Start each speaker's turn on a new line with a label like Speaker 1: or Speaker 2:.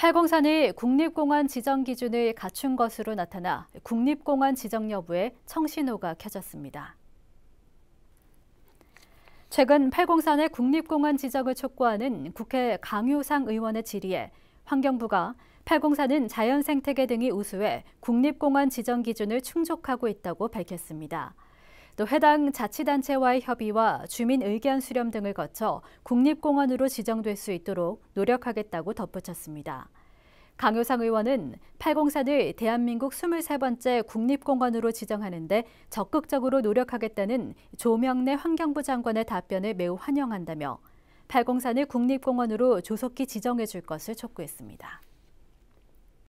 Speaker 1: 팔공산이 국립공원 지정 기준을 갖춘 것으로 나타나 국립공원 지정 여부에 청신호가 켜졌습니다. 최근 팔공산의 국립공원 지정을 촉구하는 국회 강효상 의원의 질의에 환경부가 팔공산은 자연생태계 등이 우수해 국립공원 지정 기준을 충족하고 있다고 밝혔습니다. 또 해당 자치단체와의 협의와 주민 의견 수렴 등을 거쳐 국립공원으로 지정될 수 있도록 노력하겠다고 덧붙였습니다. 강효상 의원은 804를 대한민국 23번째 국립공원으로 지정하는 데 적극적으로 노력하겠다는 조명래 환경부 장관의 답변을 매우 환영한다며 804를 국립공원으로 조속히 지정해 줄 것을 촉구했습니다.